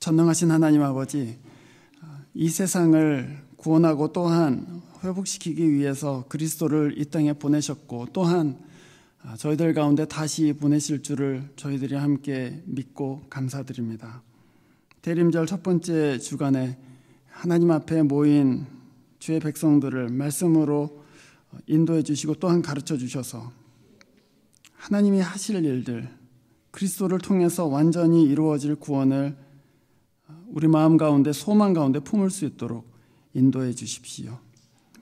전능하신 하나님 아버지, 이 세상을 구원하고 또한 회복시키기 위해서 그리스도를 이 땅에 보내셨고 또한 저희들 가운데 다시 보내실 줄을 저희들이 함께 믿고 감사드립니다. 대림절 첫 번째 주간에 하나님 앞에 모인 주의 백성들을 말씀으로 인도해 주시고 또한 가르쳐 주셔서 하나님이 하실 일들, 그리스도를 통해서 완전히 이루어질 구원을 우리 마음 가운데 소망 가운데 품을 수 있도록 인도해 주십시오.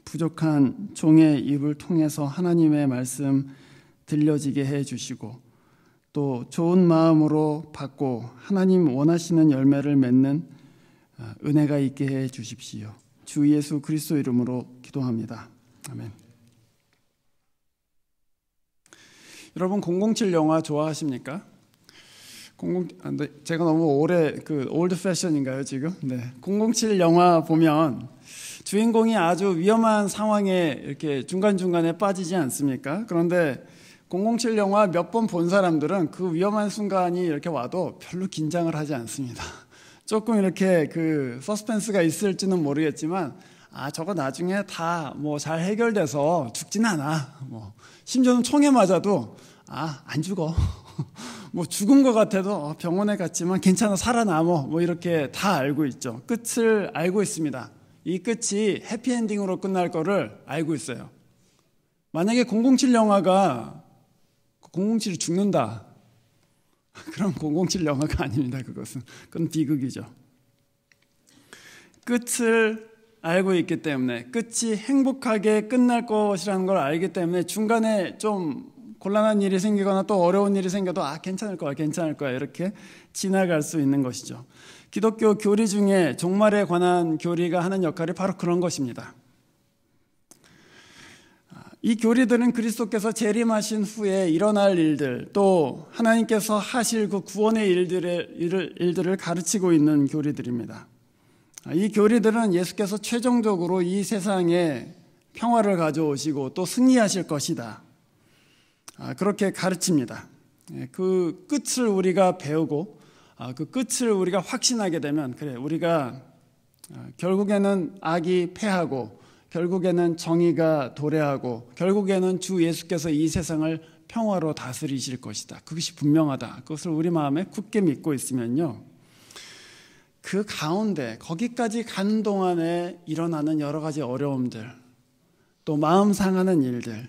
부족한 종의 입을 통해서 하나님의 말씀 들려지게 해 주시고 또 좋은 마음으로 받고 하나님 원하시는 열매를 맺는 어, 은혜가 있게 해 주십시오. 주 예수 그리스도 이름으로 기도합니다. 아멘. 여러분 007 영화 좋아하십니까? 00 아, 네, 제가 너무 오래 그 올드 패션인가요 지금? 네. 007 영화 보면 주인공이 아주 위험한 상황에 이렇게 중간중간에 빠지지 않습니까? 그런데 007 영화 몇 번 본 사람들은 그 위험한 순간이 이렇게 와도 별로 긴장을 하지 않습니다. 조금 이렇게 그 서스펜스가 있을지는 모르겠지만 아 저거 나중에 다 뭐 잘 해결돼서 죽진 않아. 뭐 심지어는 총에 맞아도 아안 죽어. 뭐 죽은 것 같아도 어, 병원에 갔지만 괜찮아 살아남어 뭐 이렇게 다 알고 있죠. 끝을 알고 있습니다. 이 끝이 해피엔딩으로 끝날 거를 알고 있어요. 만약에 007 영화가 007이 죽는다. 그럼 007 영화가 아닙니다. 그것은 그건 비극이죠. 끝을 알고 있기 때문에 끝이 행복하게 끝날 것이라는 걸 알기 때문에 중간에 좀 곤란한 일이 생기거나 또 어려운 일이 생겨도 아 괜찮을 거야 괜찮을 거야 이렇게 지나갈 수 있는 것이죠. 기독교 교리 중에 종말에 관한 교리가 하는 역할이 바로 그런 것입니다. 아, 이 교리들은 그리스도께서 재림하신 후에 일어날 일들 또 하나님께서 하실 그 구원의 일들을 일들을 가르치고 있는 교리들입니다. 아, 이 교리들은 예수께서 최종적으로 이 세상에 평화를 가져오시고 또 승리하실 것이다. 아, 그렇게 가르칩니다. 예, 그 끝을 우리가 배우고 아, 그 끝을 우리가 확신하게 되면 그래 우리가 아, 결국에는 악이 패하고 결국에는 정의가 도래하고 결국에는 주 예수께서 이 세상을 평화로 다스리실 것이다. 그것이 분명하다. 그것을 우리 마음에 굳게 믿고 있으면요. 그 가운데 거기까지 간 동안에 일어나는 여러 가지 어려움들 또 마음 상하는 일들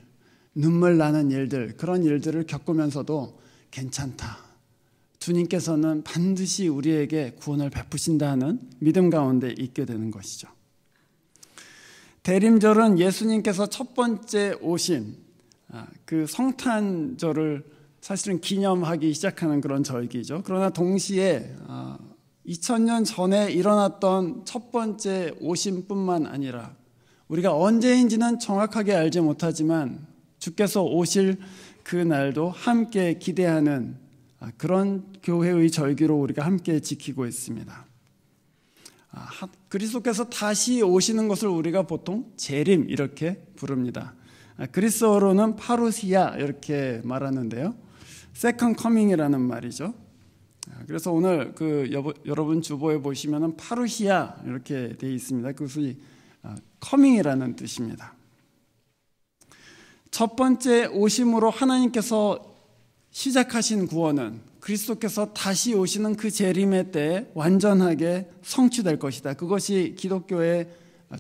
눈물 나는 일들, 그런 일들을 겪으면서도 괜찮다. 주님께서는 반드시 우리에게 구원을 베푸신다는 믿음 가운데 있게 되는 것이죠. 대림절은 예수님께서 첫 번째 오신 아, 그 성탄절을 사실은 기념하기 시작하는 그런 절기죠. 그러나 동시에 2000년 아, 전에 일어났던 첫 번째 오심뿐만 아니라 우리가 언제인지는 정확하게 알지 못하지만 주께서 오실 그 날도 함께 기대하는 아, 그런 교회의 절기로 우리가 함께 지키고 있습니다. 아, 그리스도께서 다시 오시는 것을 우리가 보통 재림 이렇게 부릅니다. 아, 그리스어로는 파루시아 이렇게 말하는데요. 세컨 커밍이라는 말이죠. 그래서 오늘 그 여러분 주보에 보시면은 파루시아 이렇게 되어 있습니다. 그것이 커밍이라는 뜻입니다. 첫 번째 오심으로 하나님께서 시작하신 구원은 그리스도께서 다시 오시는 그 재림의 때 완전하게 성취될 것이다. 그것이 기독교의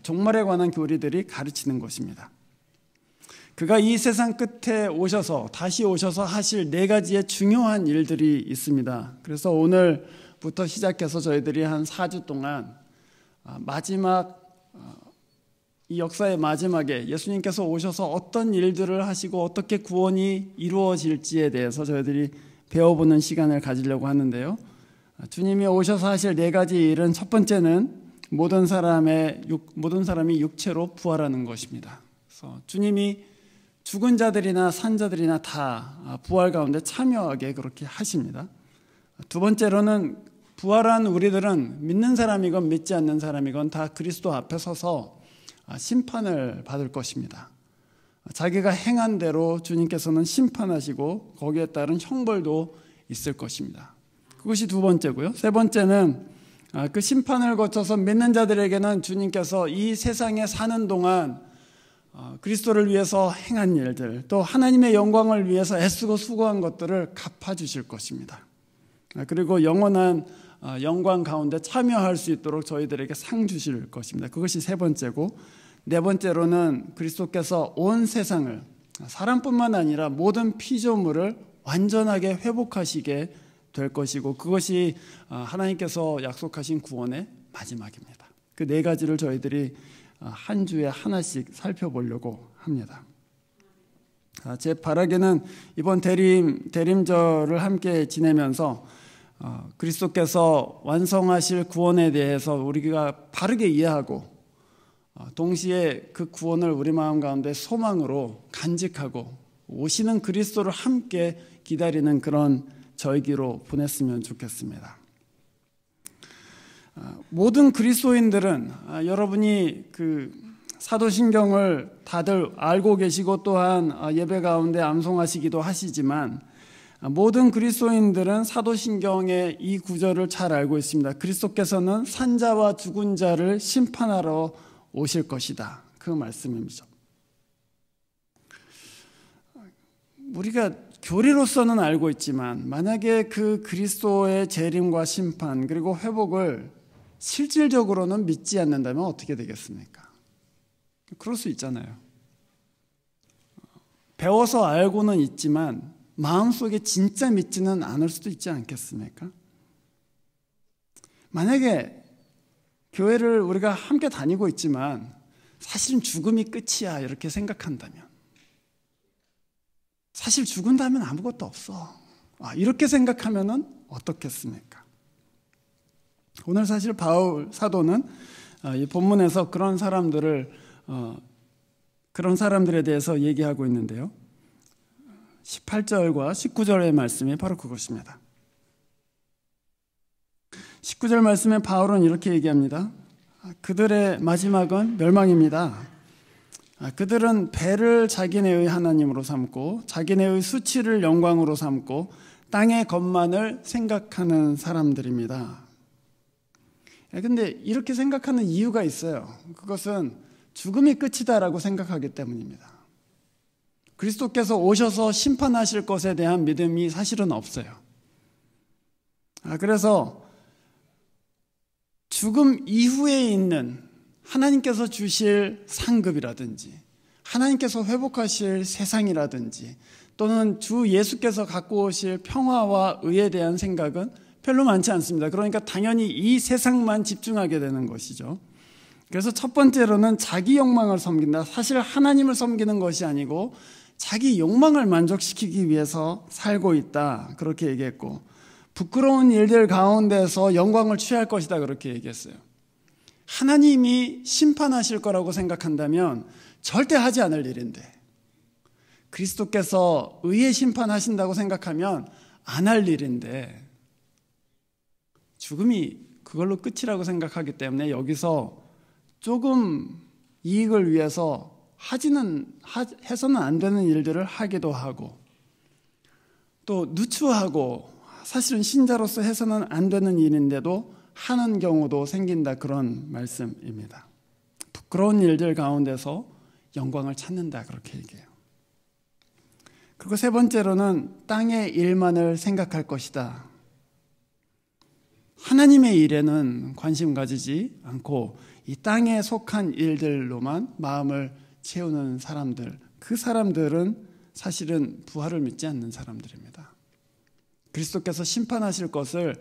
종말에 관한 교리들이 가르치는 것입니다. 그가 이 세상 끝에 오셔서 다시 오셔서 하실 네 가지의 중요한 일들이 있습니다. 그래서 오늘부터 시작해서 저희들이 한 4주 동안 아, 마지막 이 역사의 마지막에 예수님께서 오셔서 어떤 일들을 하시고 어떻게 구원이 이루어질지에 대해서 저희들이 배워보는 시간을 가지려고 하는데요. 주님이 오셔서 하실 네 가지 일은 첫 번째는 모든 사람의 모든 사람이 육체로 부활하는 것입니다. 그래서 주님이 죽은 자들이나 산 자들이나 다 부활 가운데 참여하게 그렇게 하십니다. 두 번째로는 부활한 우리들은 믿는 사람이건 믿지 않는 사람이건 다 그리스도 앞에 서서 아, 심판을 받을 것입니다. 자기가 행한 대로 주님께서는 심판하시고 거기에 따른 형벌도 있을 것입니다. 그것이 두 번째고요. 세 번째는 아, 그 심판을 거쳐서 믿는 자들에게는 주님께서 이 세상에 사는 동안 아, 그리스도를 위해서 행한 일들, 또 하나님의 영광을 위해서 애쓰고 수고한 것들을 갚아주실 것입니다. 그리고 영원한 영광 가운데 참여할 수 있도록 저희들에게 상 주실 것입니다. 그것이 세 번째고, 네 번째로는 그리스도께서 온 세상을 사람뿐만 아니라 모든 피조물을 완전하게 회복하시게 될 것이고 그것이 아, 하나님께서 약속하신 구원의 마지막입니다. 그 네 가지를 저희들이 아, 한 주에 하나씩 살펴보려고 합니다. 아, 제 바라기는 이번 대림 대림절을 함께 지내면서 그리스도께서 완성하실 구원에 대해서 우리가 바르게 이해하고 어, 동시에 그 구원을 우리 마음 가운데 소망으로 간직하고 오시는 그리스도를 함께 기다리는 그런 절기로 보냈으면 좋겠습니다. 어, 모든 그리스도인들은 아, 여러분이 그 사도신경을 다들 알고 계시고 또한 어, 예배 가운데 암송하시기도 하시지만 아, 모든 그리스도인들은 사도신경의 이 구절을 잘 알고 있습니다. 그리스도께서는 산자와 죽은 자를 심판하러 오실 것이다. 그 말씀입니다. 우리가 교리로서는 알고 있지만 만약에 그 그리스도의 재림과 심판 그리고 회복을 실질적으로는 믿지 않는다면 어떻게 되겠습니까? 그럴 수 있잖아요. 배워서 알고는 있지만 마음속에 진짜 믿지는 않을 수도 있지 않겠습니까? 만약에 교회를 우리가 함께 다니고 있지만 사실은 죽음이 끝이야 이렇게 생각한다면 사실 죽은 다면 아무것도 없어 아, 이렇게 생각하면 어떻겠습니까? 오늘 사실 바울 사도는 어, 이 본문에서 그런 사람들을 어, 그런 사람들에 대해서 얘기하고 있는데요. 18절과 19절의 말씀이 바로 그것입니다. 19절 말씀에 바울은 이렇게 얘기합니다. 아, 그들의 마지막은 멸망입니다. 아, 그들은 배를 자기네의 하나님으로 삼고 자기네의 수치를 영광으로 삼고 땅의 것만을 생각하는 사람들입니다. 아, 근데 이렇게 생각하는 이유가 있어요. 그것은 죽음이 끝이다라고 생각하기 때문입니다. 그리스도께서 오셔서 심판하실 것에 대한 믿음이 사실은 없어요. 그래서 죽음 이후에 있는 하나님께서 주실 상급이라든지 하나님께서 회복하실 세상이라든지 또는 주 예수께서 갖고 오실 평화와 의에 대한 생각은 별로 많지 않습니다. 그러니까 당연히 이 세상만 집중하게 되는 것이죠. 그래서 첫 번째로는 자기 욕망을 섬긴다. 사실 하나님을 섬기는 것이 아니고 자기 욕망을 만족시키기 위해서 살고 있다. 그렇게 얘기했고 부끄러운 일들 가운데서 영광을 취할 것이다 그렇게 얘기했어요. 하나님이 심판하실 거라고 생각한다면 절대 하지 않을 일인데 그리스도께서 의의 심판하신다고 생각하면 안 할 일인데 죽음이 그걸로 끝이라고 생각하기 때문에 여기서 조금 이익을 위해서 하지는 하, 해서는 안 되는 일들을 하기도 하고 또 누추하고 사실은 신자로서 해서는 안 되는 일인데도 하는 경우도 생긴다 그런 말씀입니다. 부끄러운 일들 가운데서 영광을 찾는다 그렇게 얘기해요. 그리고 세 번째로는 땅의 일만을 생각할 것이다. 하나님의 일에는 관심 가지지 않고 이 땅에 속한 일들로만 마음을 채우는 사람들, 그 사람들은 사실은 부활을 믿지 않는 사람들입니다. 그리스도께서 심판하실 것을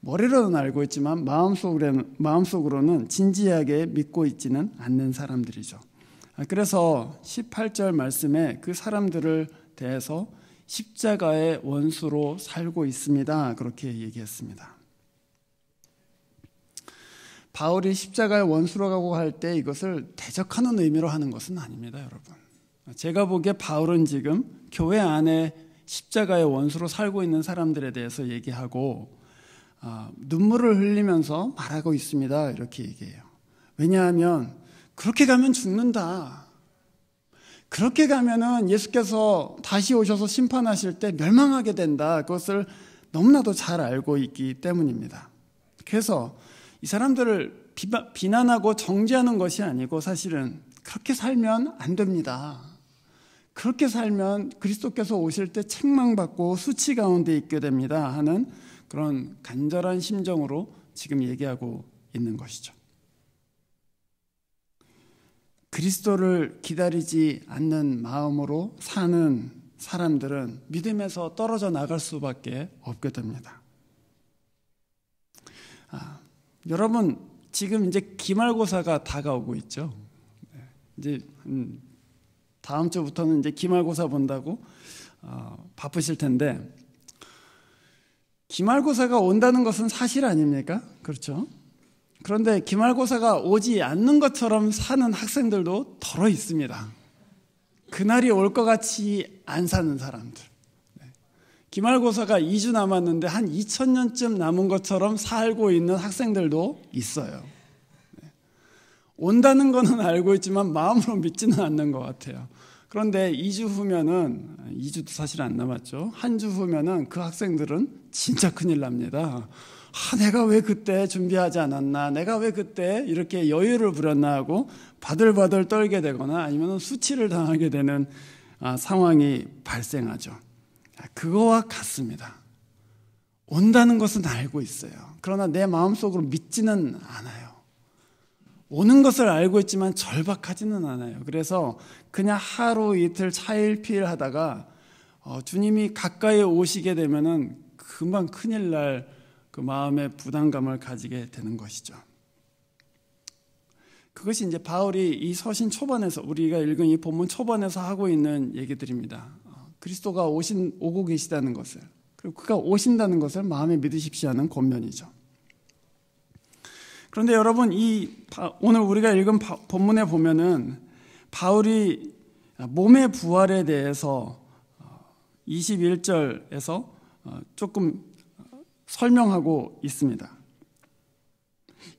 머리로는 알고 있지만 마음속으로는, 마음속으로는 진지하게 믿고 있지는 않는 사람들이죠. 아, 그래서 18절 말씀에 그 사람들을 대해서 십자가의 원수로 살고 있습니다. 그렇게 얘기했습니다. 바울이 십자가의 원수로가고할 때 이것을 대적하는 의미로 하는 것은 아닙니다, 여러분. 제가 보기에 바울은 지금 교회 안에 십자가의 원수로 살고 있는 사람들에 대해서 얘기하고 아, 눈물을 흘리면서 말하고 있습니다. 이렇게 얘기해요. 왜냐하면 그렇게 가면 죽는다. 그렇게 가면은 예수께서 다시 오셔서 심판하실 때 멸망하게 된다. 그것을 너무나도 잘 알고 있기 때문입니다. 그래서 이 사람들을 비난하고 정죄하는 것이 아니고 사실은 그렇게 살면 안 됩니다. 그렇게 살면 그리스도께서 오실 때 책망받고 수치 가운데 있게 됩니다 하는 그런 간절한 심정으로 지금 얘기하고 있는 것이죠. 그리스도를 기다리지 않는 마음으로 사는 사람들은 믿음에서 떨어져 나갈 수밖에 없게 됩니다. 아, 여러분 지금 이제 기말고사가 다가오고 있죠. 네, 이제 음, 다음 주부터는 이제 기말고사 본다고 어, 바쁘실 텐데 기말고사가 온다는 것은 사실 아닙니까? 그렇죠? 그런데 기말고사가 오지 않는 것처럼 사는 학생들도 더러 있습니다. 그날이 올 것 같이 안 사는 사람들. 네. 기말고사가 2주 남았는데 한 2000년쯤 남은 것처럼 살고 있는 학생들도 있어요. 온다는 거는 알고 있지만 마음으로 믿지는 않는 것 같아요. 그런데 2주 후면은 2주도 사실 안 남았죠. 한 주 후면은 그 학생들은 진짜 큰일 납니다. 아, 내가 왜 그때 준비하지 않았나, 내가 왜 그때 이렇게 여유를 부렸나 하고 바들바들 떨게 되거나 아니면 수치를 당하게 되는 아, 상황이 발생하죠. 아, 그거와 같습니다. 온다는 것은 알고 있어요. 그러나 내 마음속으로 믿지는 않아요. 오는 것을 알고 있지만 절박하지는 않아요. 그래서 그냥 하루 이틀 차일피일 하다가 어, 주님이 가까이 오시게 되면은 금방 큰일 날 그 마음의 부담감을 가지게 되는 것이죠. 그것이 이제 바울이 이 서신 초반에서 우리가 읽은 이 본문 초반에서 하고 있는 얘기들입니다. 어, 그리스도가 오신 오고 계시다는 것을 그리고 그가 오신다는 것을 마음에 믿으십시오 하는 권면이죠. 그런데 여러분 이 오늘 우리가 읽은 본문에 보면은 바울이 몸의 부활에 대해서 21절에서 어, 어, 조금 어, 설명하고 있습니다.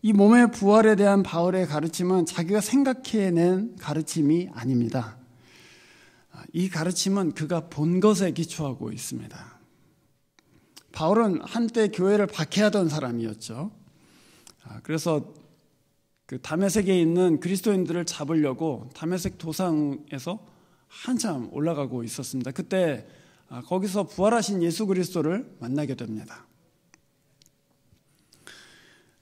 이 몸의 부활에 대한 바울의 가르침은 자기가 생각해낸 가르침이 아닙니다. 아, 이 가르침은 그가 본 것에 기초하고 있습니다. 바울은 한때 교회를 박해하던 사람이었죠. 아, 그래서 그 담에색에 있는 그리스도인들을 잡으려고 담에색 도상에서 한참 올라가고 있었습니다. 그때 아, 거기서 부활하신 예수 그리스도를 만나게 됩니다.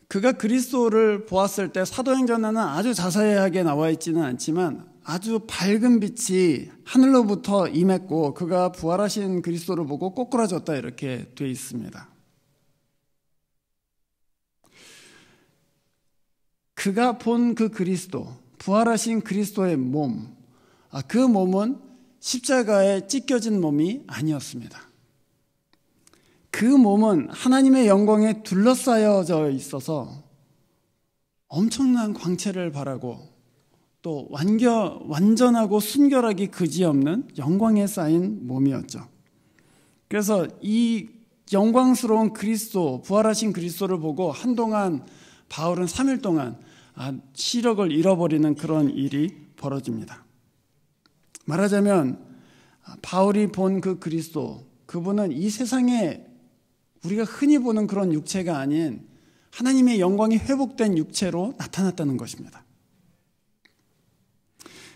그가 그리스도를 보았을 때 사도행전에는 아주 자세하게 나와 있지는 않지만 아주 밝은 빛이 하늘로부터 임했고 그가 부활하신 그리스도를 보고 꼬꾸라졌다 이렇게 돼 있습니다. 그가 본 그 그리스도, 부활하신 그리스도의 몸, 아, 그 몸은 십자가에 찢겨진 몸이 아니었습니다. 그 몸은 하나님의 영광에 둘러싸여져 있어서 엄청난 광채를 바라고 또 완겨, 완전하고 순결하기 그지없는 영광에 쌓인 몸이었죠. 그래서 이 영광스러운 그리스도, 부활하신 그리스도를 보고 한동안 바울은 3일 동안 아, 시력을 잃어버리는 그런 일이 벌어집니다. 말하자면 아, 바울이 본 그 그리스도 그분은 이 세상에 우리가 흔히 보는 그런 육체가 아닌 하나님의 영광이 회복된 육체로 나타났다는 것입니다.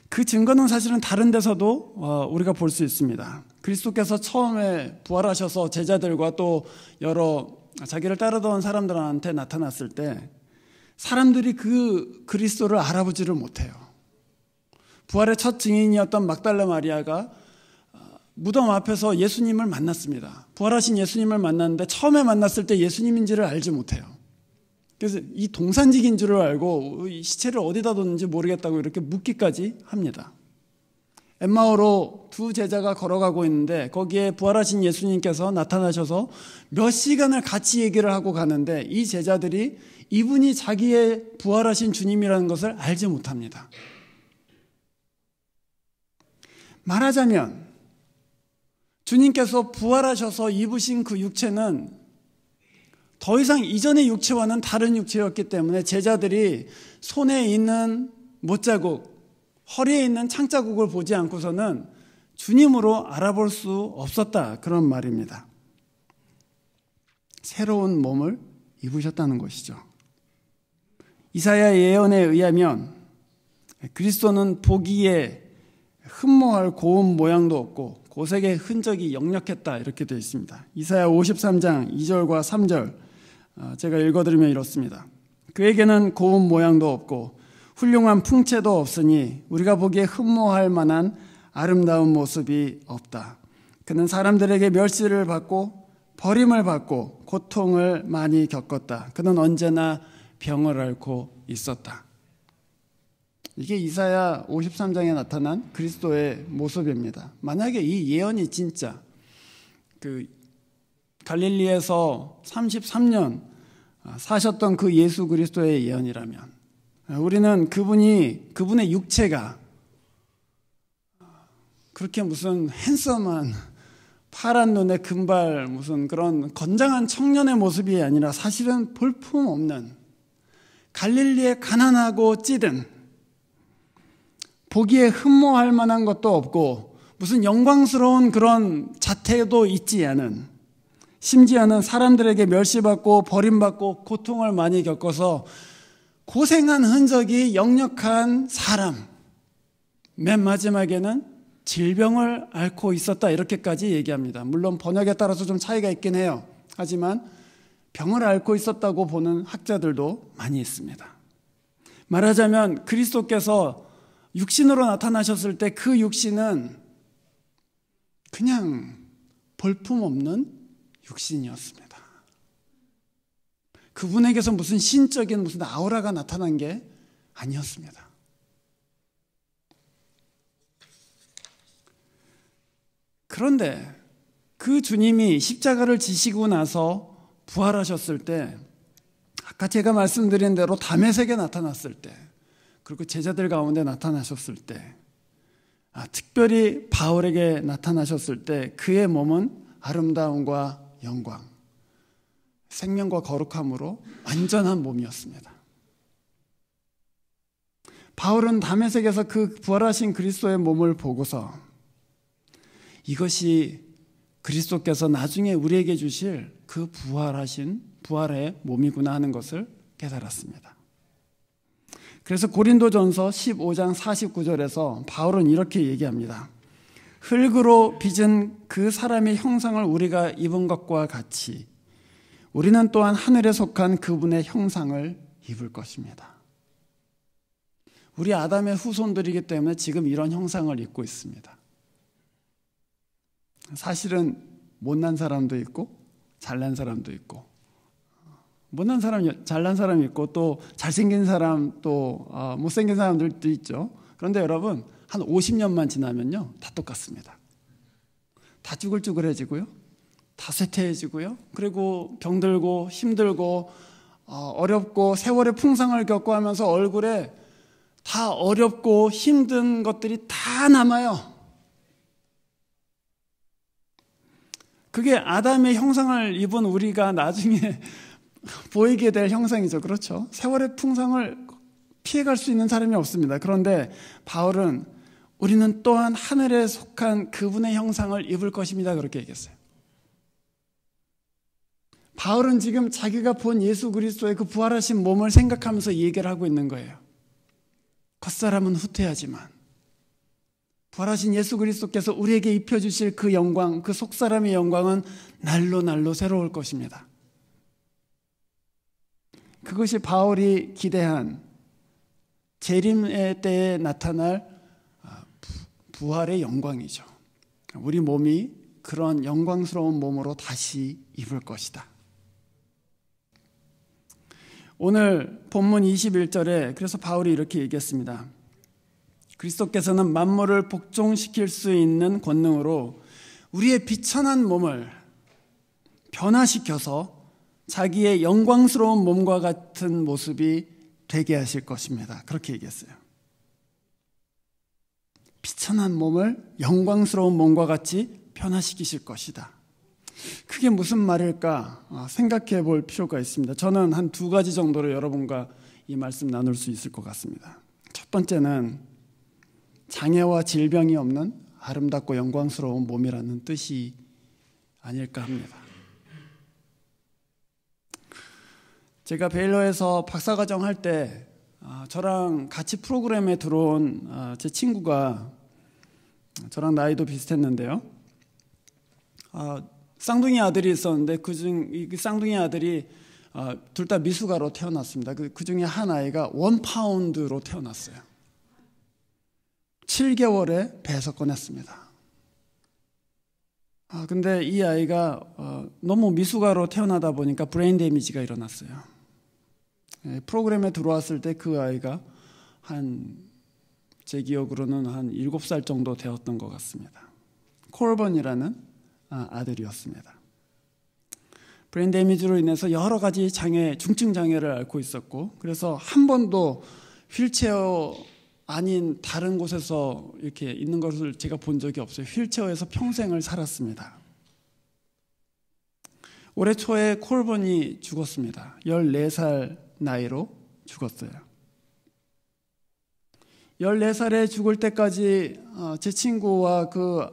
그 증거는 사실은 다른 데서도 어, 우리가 볼 수 있습니다. 그리스도께서 처음에 부활하셔서 제자들과 또 여러 자기를 따르던 사람들한테 나타났을 때 사람들이 그 그리스도를 알아보지를 못해요. 부활의 첫 증인이었던 막달라 마리아가 어, 무덤 앞에서 예수님을 만났습니다. 부활하신 예수님을 만났는데 처음에 만났을 때 예수님인지를 알지 못해요. 그래서 이 동산직인 줄을 알고 시체를 어디다 뒀는지 모르겠다고 이렇게 묻기까지 합니다. 엠마오로 두 제자가 걸어가고 있는데 거기에 부활하신 예수님께서 나타나셔서 몇 시간을 같이 얘기를 하고 가는데 이 제자들이 이분이 자기의 부활하신 주님이라는 것을 알지 못합니다. 말하자면 주님께서 부활하셔서 입으신 그 육체는 더 이상 이전의 육체와는 다른 육체였기 때문에 제자들이 손에 있는 못자국, 허리에 있는 창자국을 보지 않고서는 주님으로 알아볼 수 없었다. 그런 말입니다. 새로운 몸을 입으셨다는 것이죠. 이사야 예언에 의하면 그리스도는 보기에 흠모할 고운 모양도 없고 고색의 흔적이 역력했다 이렇게 되어 있습니다. 이사야 53장 2절과 3절 어, 제가 읽어드리면 이렇습니다. 그에게는 고운 모양도 없고 훌륭한 풍채도 없으니 우리가 보기에 흠모할 만한 아름다운 모습이 없다. 그는 사람들에게 멸시를 받고 버림을 받고 고통을 많이 겪었다. 그는 언제나 병을 앓고 있었다. 이게 이사야 53장에 나타난 그리스도의 모습입니다. 만약에 이 예언이 진짜 그 갈릴리에서 33년 사셨던 그 예수 그리스도의 예언이라면 어, 우리는 그분이 그분의 육체가 그렇게 무슨 핸섬한 파란 눈에 금발 무슨 그런 건장한 청년의 모습이 아니라 사실은 볼품 없는 갈릴리의 가난하고 찌든 보기에 흠모할 만한 것도 없고 무슨 영광스러운 그런 자태도 있지 않은 심지어는 사람들에게 멸시받고 버림받고 고통을 많이 겪어서 고생한 흔적이 역력한 사람, 맨 마지막에는 질병을 앓고 있었다 이렇게까지 얘기합니다. 물론 번역에 따라서 좀 차이가 있긴 해요. 하지만 병을 앓고 있었다고 보는 학자들도 많이 있습니다. 말하자면 그리스도께서 육신으로 나타나셨을 때 그 육신은 그냥 볼품 없는 육신이었습니다. 그분에게서 무슨 신적인 무슨 아우라가 나타난 게 아니었습니다. 그런데 그 주님이 십자가를 지시고 나서 부활하셨을 때 아까 제가 말씀드린 대로 담의 세계 나타났을 때 그리고 제자들 가운데 나타나셨을 때 아, 특별히 바울에게 나타나셨을 때 그의 몸은 아름다움과 영광 생명과 거룩함으로 완전한 몸이었습니다. 바울은 담에색에서 그 부활하신 그리스도의 몸을 보고서 이것이 그리스도께서 나중에 우리에게 주실 그 부활하신 부활의 몸이구나 하는 것을 깨달았습니다. 그래서 고린도전서 15장 49절에서 바울은 이렇게 얘기합니다. 흙으로 빚은 그 사람의 형상을 우리가 입은 것과 같이 우리는 또한 하늘에 속한 그분의 형상을 입을 것입니다. 우리 아담의 후손들이기 때문에 지금 이런 형상을 입고 있습니다. 사실은 못난 사람도 있고 잘난 사람도 있고 못난 사람, 잘난 사람 있고 또 잘생긴 사람 또 어, 못생긴 사람들도 있죠. 그런데 여러분 한 50년만 지나면요 다 똑같습니다. 다 쭈글쭈글해지고요. 다쇠퇴해지고요. 그리고 병들고 힘들고 어, 어렵고 세월의 풍상을 겪고 하면서 얼굴에 다 어렵고 힘든 것들이 다 남아요. 그게 아담의 형상을 입은 우리가 나중에 보이게 될 형상이죠. 그렇죠. 세월의 풍상을 피해갈 수 있는 사람이 없습니다. 그런데 바울은 우리는 또한 하늘에 속한 그분의 형상을 입을 것입니다. 그렇게 얘기했어요. 바울은 지금 자기가 본 예수 그리스도의 그 부활하신 몸을 생각하면서 얘기를 하고 있는 거예요. 겉사람은 후퇴하지만 부활하신 예수 그리스도께서 우리에게 입혀주실 그 영광, 그 속사람의 영광은 날로 날로 새로울 것입니다. 그것이 바울이 기대한 재림의 때에 나타날 아, 부활의 영광이죠. 우리 몸이 그런 영광스러운 몸으로 다시 입을 것이다. 오늘 본문 21절에 그래서 바울이 이렇게 얘기했습니다. 그리스도께서는 만물을 복종시킬 수 있는 권능으로 우리의 비천한 몸을 변화시켜서 자기의 영광스러운 몸과 같은 모습이 되게 하실 것입니다. 그렇게 얘기했어요. 비천한 몸을 영광스러운 몸과 같이 변화시키실 것이다. 그게 무슨 말일까 아, 생각해 볼 필요가 있습니다. 저는 한 두 가지 정도로 여러분과 이 말씀 나눌 수 있을 것 같습니다. 첫 번째는 장애와 질병이 없는 아름답고 영광스러운 몸이라는 뜻이 아닐까 합니다. 제가 베일러에서 박사과정 할때 아, 저랑 같이 프로그램에 들어온 아, 제 친구가 저랑 나이도 비슷했는데요. 쌍둥이 아들이 있었는데 그 중 쌍둥이 아들이 어, 둘다 미숙아로 태어났습니다. 그, 그 중에 한 아이가 원 파운드로 태어났어요. 7개월에 배에서 꺼냈습니다. 아, 근데 이 아이가 어, 너무 미숙아로 태어나다 보니까 브레인 데미지가 일어났어요. 예, 프로그램에 들어왔을 때 그 아이가 한, 제 기억으로는 한 7살 정도 되었던 것 같습니다. 콜번이라는 아, 아들이었습니다. 브레인 데미지로 인해서 여러 가지 장애, 중증 장애를 앓고 있었고, 그래서 한 번도 휠체어 아닌 다른 곳에서 이렇게 있는 것을 제가 본 적이 없어요. 휠체어에서 평생을 살았습니다. 올해 초에 콜본이 죽었습니다. 14살 나이로 죽었어요. 14살에 죽을 때까지 어, 제 친구와 그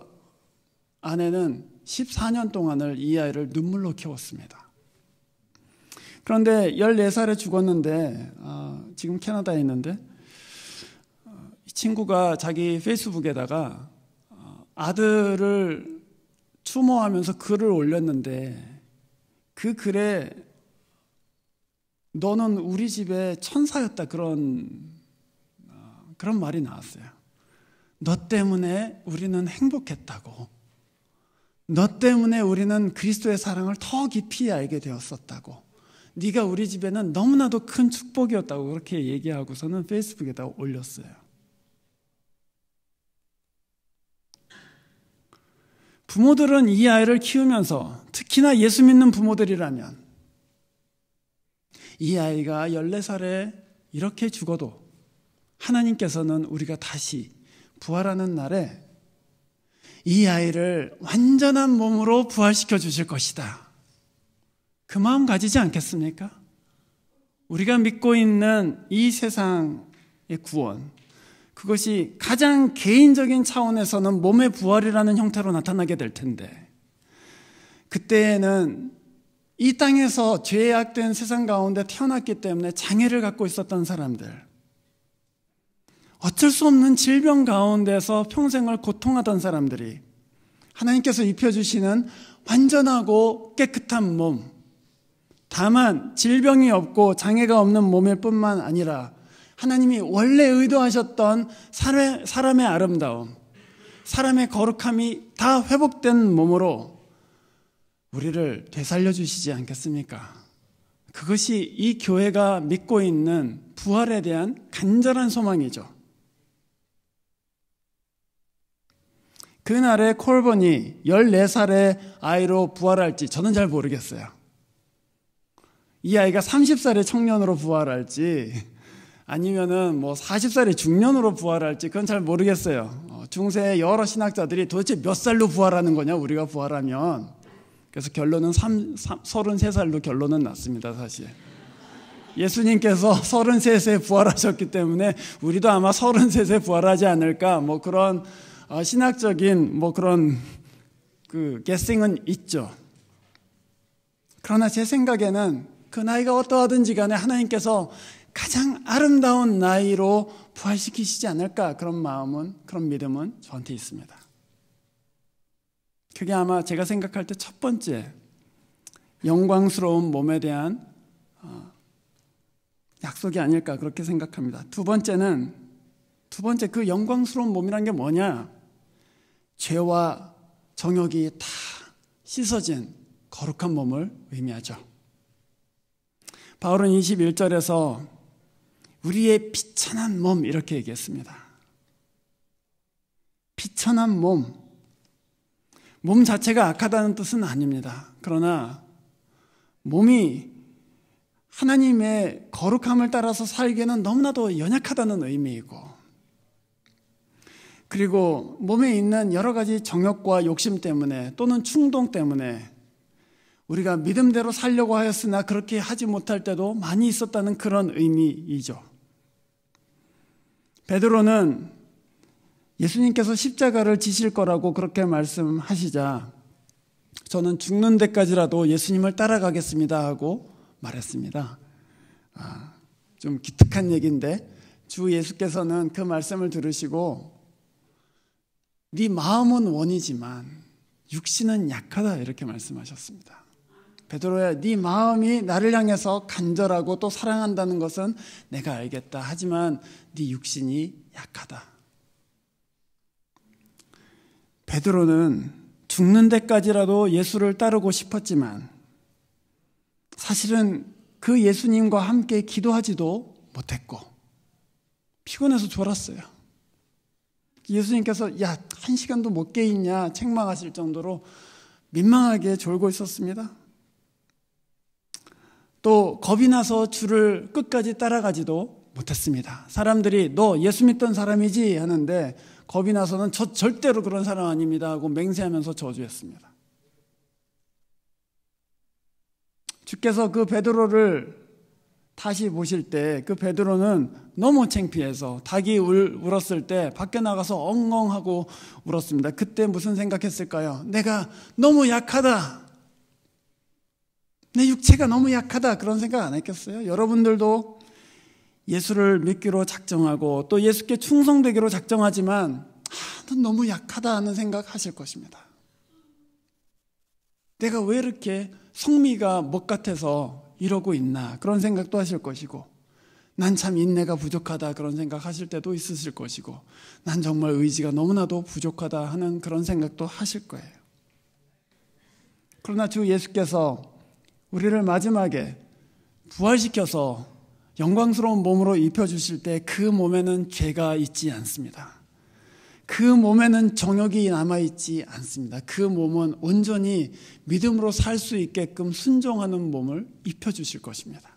아내는 14년 동안을 이 아이를 눈물로 키웠습니다. 그런데 14살에 죽었는데 어, 지금 캐나다에 있는데 어, 이 친구가 자기 페이스북에다가 어, 아들을 추모하면서 글을 올렸는데 그 글에 너는 우리 집의 천사였다 그런 어, 그런 말이 나왔어요. 너 때문에 우리는 행복했다고. 너 때문에 우리는 그리스도의 사랑을 더 깊이 알게 되었었다고. 네가 우리 집에는 너무나도 큰 축복이었다고 그렇게 얘기하고서는 페이스북에다 올렸어요. 부모들은 이 아이를 키우면서 특히나 예수 믿는 부모들이라면 이 아이가 14살에 이렇게 죽어도 하나님께서는 우리가 다시 부활하는 날에 이 아이를 완전한 몸으로 부활시켜 주실 것이다. 그 마음 가지지 않겠습니까? 우리가 믿고 있는 이 세상의 구원, 그것이 가장 개인적인 차원에서는 몸의 부활이라는 형태로 나타나게 될 텐데, 그때에는 이 땅에서 죄악된 세상 가운데 태어났기 때문에 장애를 갖고 있었던 사람들, 어쩔 수 없는 질병 가운데서 평생을 고통하던 사람들이 하나님께서 입혀주시는 완전하고 깨끗한 몸, 다만 질병이 없고 장애가 없는 몸일 뿐만 아니라 하나님이 원래 의도하셨던 사람의 아름다움, 사람의 거룩함이 다 회복된 몸으로 우리를 되살려 주시지 않겠습니까? 그것이 이 교회가 믿고 있는 부활에 대한 간절한 소망이죠. 그날에 콜번이 14살의 아이로 부활할지 저는 잘 모르겠어요. 이 아이가 30살의 청년으로 부활할지 아니면은 뭐 40살의 중년으로 부활할지 그건 잘 모르겠어요. 어, 중세 의 여러 신학자들이 도대체 몇 살로 부활하는 거냐 우리가 부활하면 그래서 결론은 3, 3, 33살로 결론은 났습니다 사실. 예수님께서 33세에 부활하셨기 때문에 우리도 아마 33세에 부활하지 않을까 뭐 그런 어, 신학적인 뭐 그런 그 게싱은 있죠. 그러나 제 생각에는 그 나이가 어떠하든지 간에 하나님께서 가장 아름다운 나이로 부활시키시지 않을까 그런 마음은 그런 믿음은 저한테 있습니다. 그게 아마 제가 생각할 때 첫 번째 영광스러운 몸에 대한 어, 약속이 아닐까 그렇게 생각합니다. 두 번째는 두 번째 그 영광스러운 몸이란 게 뭐냐? 죄와 정욕이 다 씻어진 거룩한 몸을 의미하죠. 바울은 21절에서 우리의 비천한 몸 이렇게 얘기했습니다. 비천한 몸. 몸 자체가 악하다는 뜻은 아닙니다. 그러나 몸이 하나님의 거룩함을 따라서 살기에는 너무나도 연약하다는 의미이고 그리고 몸에 있는 여러 가지 정욕과 욕심 때문에 또는 충동 때문에 우리가 믿음대로 살려고 하였으나 그렇게 하지 못할 때도 많이 있었다는 그런 의미이죠. 베드로는 예수님께서 십자가를 지실 거라고 그렇게 말씀하시자 저는 죽는 데까지라도 예수님을 따라가겠습니다 하고 말했습니다. 아, 좀 기특한 얘기인데 주 예수께서는 그 말씀을 들으시고 네 마음은 원이지만 육신은 약하다 이렇게 말씀하셨습니다. 베드로야, 네 마음이 나를 향해서 간절하고 또 사랑한다는 것은 내가 알겠다. 하지만 네 육신이 약하다. 베드로는 죽는 데까지라도 예수를 따르고 싶었지만 사실은 그 예수님과 함께 기도하지도 못했고 피곤해서 졸았어요. 예수님께서 야, 한 시간도 못 깨있냐 책망하실 정도로 민망하게 졸고 있었습니다. 또 겁이 나서 줄을 끝까지 따라가지도 못했습니다. 사람들이 너 예수 믿던 사람이지 하는데 겁이 나서는 저 절대로 그런 사람 아닙니다 하고 맹세하면서 저주했습니다. 주께서 그 베드로를 다시 보실 때 그 베드로는 너무 창피해서 닭이 울, 울었을 때 밖에 나가서 엉엉하고 울었습니다. 그때 무슨 생각했을까요? 내가 너무 약하다. 내 육체가 너무 약하다. 그런 생각 안 했겠어요? 여러분들도 예수를 믿기로 작정하고 또 예수께 충성되기로 작정하지만 아, 난 너무 약하다 하는 생각 하실 것입니다. 내가 왜 이렇게 성미가 못 같아서 이러고 있나 그런 생각도 하실 것이고 난 참 인내가 부족하다 그런 생각 하실 때도 있으실 것이고 난 정말 의지가 너무나도 부족하다 하는 그런 생각도 하실 거예요. 그러나 주 예수께서 우리를 마지막에 부활시켜서 영광스러운 몸으로 입혀주실 때 그 몸에는 죄가 있지 않습니다. 그 몸에는 정욕이 남아있지 않습니다. 그 몸은 온전히 믿음으로 살 수 있게끔 순종하는 몸을 입혀주실 것입니다.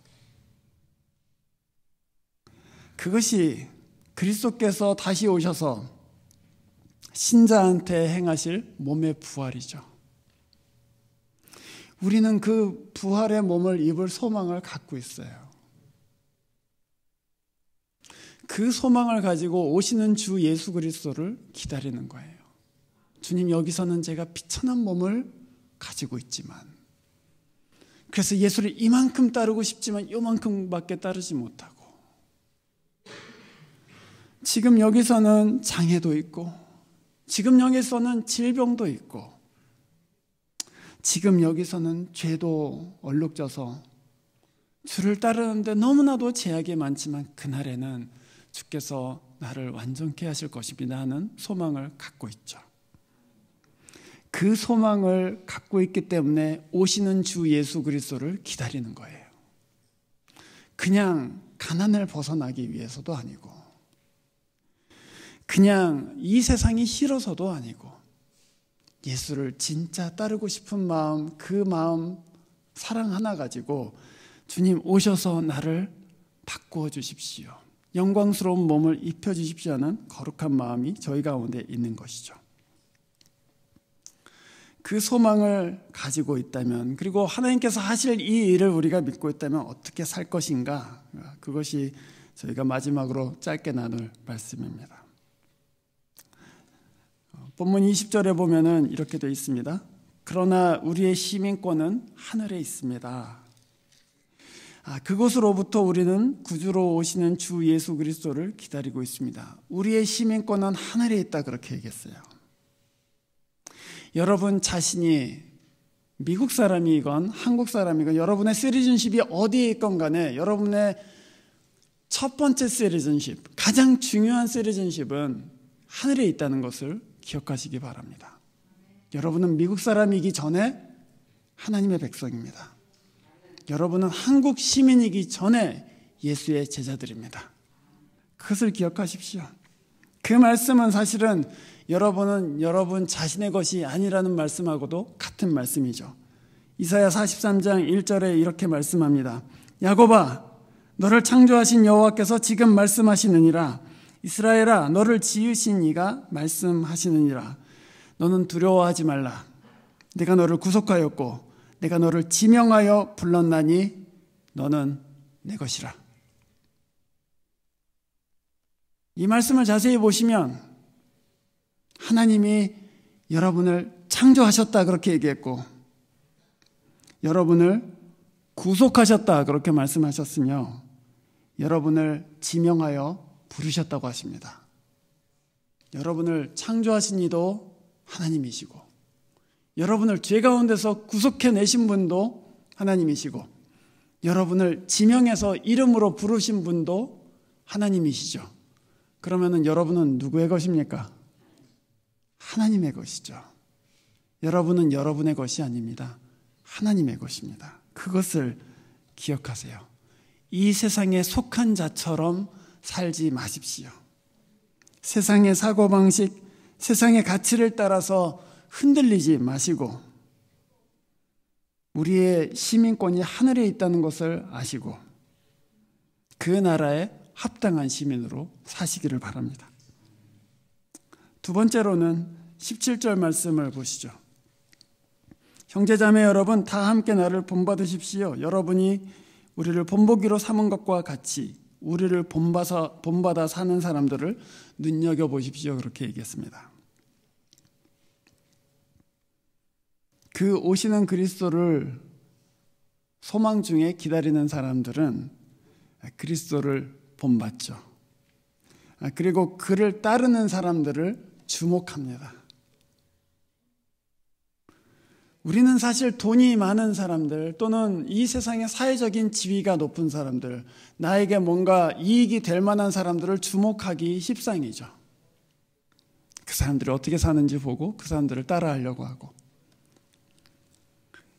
그것이 그리스도께서 다시 오셔서 신자한테 행하실 몸의 부활이죠. 우리는 그 부활의 몸을 입을 소망을 갖고 있어요. 그 소망을 가지고 오시는 주 예수 그리스도를 기다리는 거예요. 주님 여기서는 제가 비천한 몸을 가지고 있지만 그래서 예수를 이만큼 따르고 싶지만 요만큼밖에 따르지 못하고 지금 여기서는 장애도 있고 지금 여기서는 질병도 있고 지금 여기서는 죄도 얼룩져서 주를 따르는데 너무나도 제약이 많지만 그날에는 주께서 나를 완전케 하실 것입니다 하는 소망을 갖고 있죠. 그 소망을 갖고 있기 때문에 오시는 주 예수 그리스도를 기다리는 거예요. 그냥 가난을 벗어나기 위해서도 아니고 그냥 이 세상이 싫어서도 아니고 예수를 진짜 따르고 싶은 마음 그 마음 사랑 하나 가지고 주님 오셔서 나를 바꾸어 주십시오. 영광스러운 몸을 입혀주십시오 하는 거룩한 마음이 저희 가운데 있는 것이죠. 그 소망을 가지고 있다면, 그리고 하나님께서 하실 이 일을 우리가 믿고 있다면 어떻게 살 것인가? 그것이 저희가 마지막으로 짧게 나눌 말씀입니다. 본문 20절에 보면 이렇게 되어 있습니다. 그러나 우리의 시민권은 하늘에 있습니다. 아, 그곳으로부터 우리는 구주로 오시는 주 예수 그리스도를 기다리고 있습니다. 우리의 시민권은 하늘에 있다 그렇게 얘기했어요. 여러분 자신이 미국 사람이건 한국 사람이건 여러분의 시리즌십이 어디에 있건 간에 여러분의 첫 번째 시리즌십, 가장 중요한 시리즌십은 하늘에 있다는 것을 기억하시기 바랍니다. 여러분은 미국 사람이기 전에 하나님의 백성입니다. 여러분은 한국 시민이기 전에 예수의 제자들입니다. 그것을 기억하십시오. 그 말씀은 사실은 여러분은 여러분 자신의 것이 아니라는 말씀하고도 같은 말씀이죠. 이사야 43장 1절에 이렇게 말씀합니다. 야곱아 너를 창조하신 여호와께서 지금 말씀하시느니라 이스라엘아 너를 지으신 이가 말씀하시느니라 너는 두려워하지 말라 내가 너를 구속하였고 내가 너를 지명하여 불렀나니 너는 내 것이라. 이 말씀을 자세히 보시면 하나님이 여러분을 창조하셨다 그렇게 얘기했고 여러분을 구속하셨다 그렇게 말씀하셨으며 여러분을 지명하여 부르셨다고 하십니다. 여러분을 창조하신 이도 하나님이시고 여러분을 죄 가운데서 구속해 내신 분도 하나님이시고 여러분을 지명해서 이름으로 부르신 분도 하나님이시죠. 그러면 여러분은 누구의 것입니까? 하나님의 것이죠. 여러분은 여러분의 것이 아닙니다. 하나님의 것입니다. 그것을 기억하세요. 이 세상에 속한 자처럼 살지 마십시오. 세상의 사고방식, 세상의 가치를 따라서 흔들리지 마시고 우리의 시민권이 하늘에 있다는 것을 아시고 그 나라에 합당한 시민으로 사시기를 바랍니다. 두 번째로는 17절 말씀을 보시죠. 형제자매 여러분 다 함께 나를 본받으십시오. 여러분이 우리를 본보기로 삼은 것과 같이 우리를 본받아, 사는 사람들을 눈여겨보십시오. 그렇게 얘기했습니다. 그 오시는 그리스도를 소망 중에 기다리는 사람들은 그리스도를 본받죠. 그리고 그를 따르는 사람들을 주목합니다. 우리는 사실 돈이 많은 사람들 또는 이 세상의 사회적인 지위가 높은 사람들, 나에게 뭔가 이익이 될 만한 사람들을 주목하기 십상이죠. 그 사람들이 어떻게 사는지 보고 그 사람들을 따라하려고 하고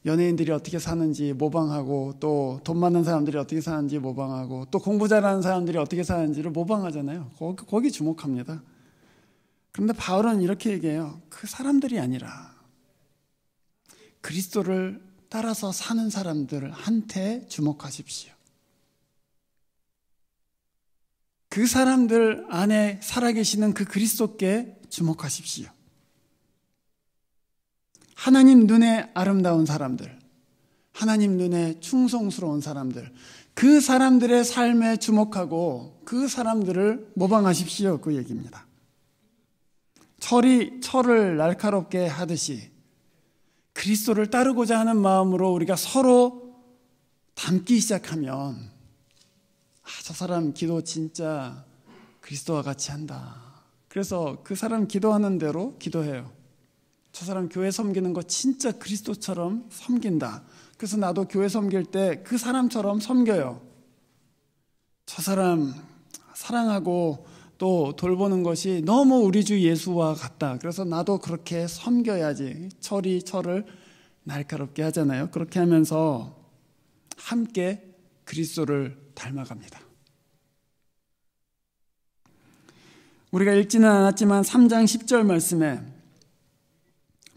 연예인들이 어떻게 사는지 모방하고 또 돈 많은 사람들이 어떻게 사는지 모방하고 또 공부 잘하는 사람들이 어떻게 사는지를 모방하잖아요. 거기, 거기 주목합니다. 그런데 바울은 이렇게 얘기해요. 그 사람들이 아니라 그리스도를 따라서 사는 사람들한테 주목하십시오. 그 사람들 안에 살아계시는 그 그리스도께 주목하십시오. 하나님 눈에 아름다운 사람들, 하나님 눈에 충성스러운 사람들, 그 사람들의 삶에 주목하고 그 사람들을 모방하십시오. 그 얘기입니다. 철이 철을 날카롭게 하듯이 그리스도를 따르고자 하는 마음으로 우리가 서로 닮기 시작하면 아, 저 사람 기도 진짜 그리스도와 같이 한다. 그래서 그 사람 기도하는 대로 기도해요. 저 사람 교회 섬기는 거 진짜 그리스도처럼 섬긴다. 그래서 나도 교회 섬길 때 그 사람처럼 섬겨요. 저 사람 사랑하고 또 돌보는 것이 너무 우리 주 예수와 같다. 그래서 나도 그렇게 섬겨야지. 철이 철을 날카롭게 하잖아요. 그렇게 하면서 함께 그리스도를 닮아갑니다. 우리가 읽지는 않았지만 3장 10절 말씀에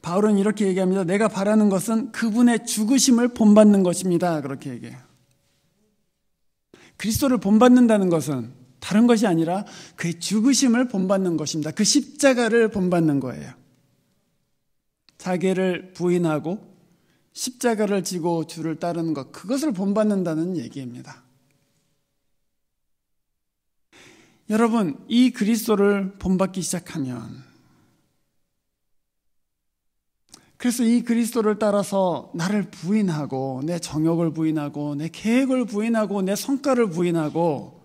바울은 이렇게 얘기합니다. 내가 바라는 것은 그분의 죽으심을 본받는 것입니다. 그렇게 얘기해요. 그리스도를 본받는다는 것은 다른 것이 아니라 그의 죽으심을 본받는 것입니다. 그 십자가를 본받는 거예요. 자기를 부인하고 십자가를 지고 주를 따르는 것, 그것을 본받는다는 얘기입니다. 여러분, 이 그리스도를 본받기 시작하면 그래서 이 그리스도를 따라서 나를 부인하고 내 정욕을 부인하고 내 계획을 부인하고 내 성과를 부인하고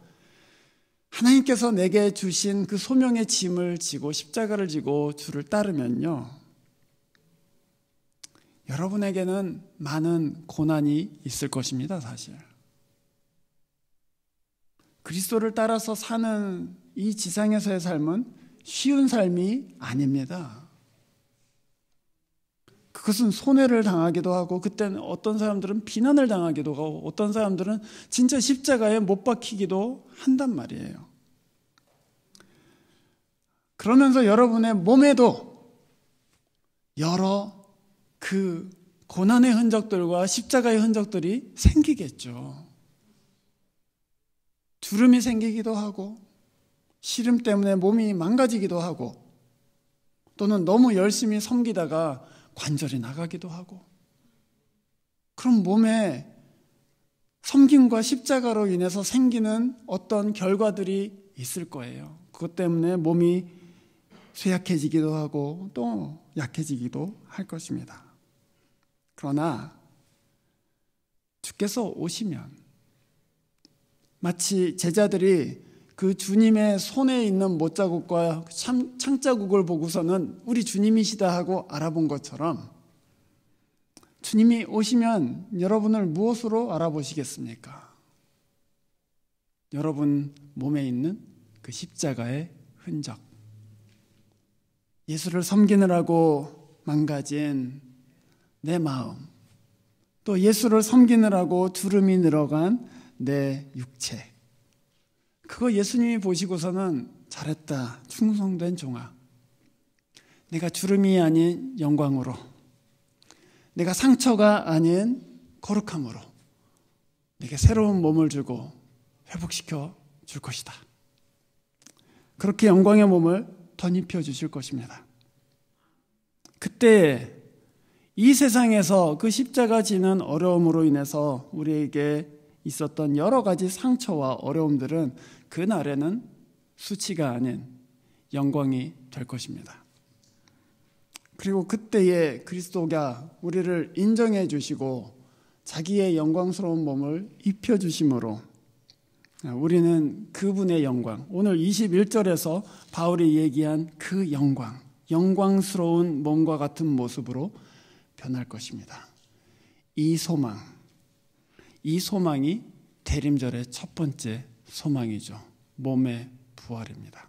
하나님께서 내게 주신 그 소명의 짐을 지고 십자가를 지고 주를 따르면요. 여러분에게는 많은 고난이 있을 것입니다, 사실. 그리스도를 따라서 사는 이 지상에서의 삶은 쉬운 삶이 아닙니다. 그것은 손해를 당하기도 하고 그때는 어떤 사람들은 비난을 당하기도 하고 어떤 사람들은 진짜 십자가에 못 박히기도 한단 말이에요. 그러면서 여러분의 몸에도 여러 그 고난의 흔적들과 십자가의 흔적들이 생기겠죠. 주름이 생기기도 하고 시름 때문에 몸이 망가지기도 하고 또는 너무 열심히 섬기다가 관절이 나가기도 하고 그럼 몸에 섬김과 십자가로 인해서 생기는 어떤 결과들이 있을 거예요. 그것 때문에 몸이 쇠약해지기도 하고 또 약해지기도 할 것입니다. 그러나 주께서 오시면 마치 제자들이 그 주님의 손에 있는 못자국과 창자국을 보고서는 우리 주님이시다 하고 알아본 것처럼 주님이 오시면 여러분을 무엇으로 알아보시겠습니까? 여러분 몸에 있는 그 십자가의 흔적. 예수를 섬기느라고 망가진 내 마음. 또 예수를 섬기느라고 주름이 늘어간 내 육체. 그거 예수님이 보시고서는 잘했다. 충성된 종아. 내가 주름이 아닌 영광으로, 내가 상처가 아닌 거룩함으로, 내게 새로운 몸을 주고 회복시켜 줄 것이다. 그렇게 영광의 몸을 덧입혀 주실 것입니다. 그때 이 세상에서 그 십자가 지는 어려움으로 인해서 우리에게 있었던 여러 가지 상처와 어려움들은 그날에는 수치가 아닌 영광이 될 것입니다. 그리고 그때에 그리스도가 우리를 인정해 주시고 자기의 영광스러운 몸을 입혀 주심으로 우리는 그분의 영광, 오늘 21절에서 바울이 얘기한 그 영광, 영광스러운 몸과 같은 모습으로 변할 것입니다. 이 소망, 이 소망이 대림절의 첫 번째 소망이죠. 몸의 부활입니다.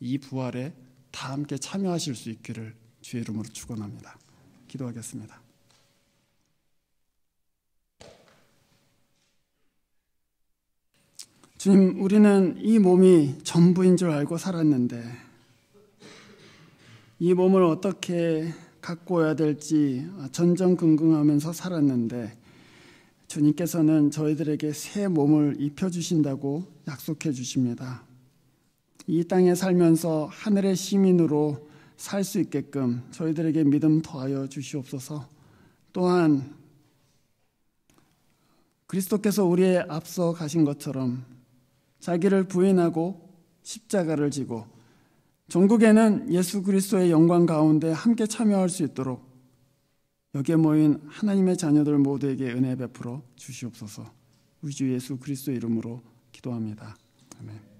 이 부활에 다 함께 참여하실 수 있기를 주의 이름으로 축원합니다. 기도하겠습니다. 주님, 우리는 이 몸이 전부인 줄 알고 살았는데 이 몸을 어떻게 갖고 와야 될지 전전긍긍하면서 살았는데 주님께서는 저희들에게 새 몸을 입혀주신다고 약속해 주십니다. 이 땅에 살면서 하늘의 시민으로 살 수 있게끔 저희들에게 믿음 더하여 주시옵소서. 또한 그리스도께서 우리의 앞서 가신 것처럼 자기를 부인하고 십자가를 지고 전국에는 예수 그리스도의 영광 가운데 함께 참여할 수 있도록 여기에 모인 하나님의 자녀들 모두에게 은혜 베풀어 주시옵소서. 우리 주 예수 그리스도 이름으로 기도합니다. 아멘.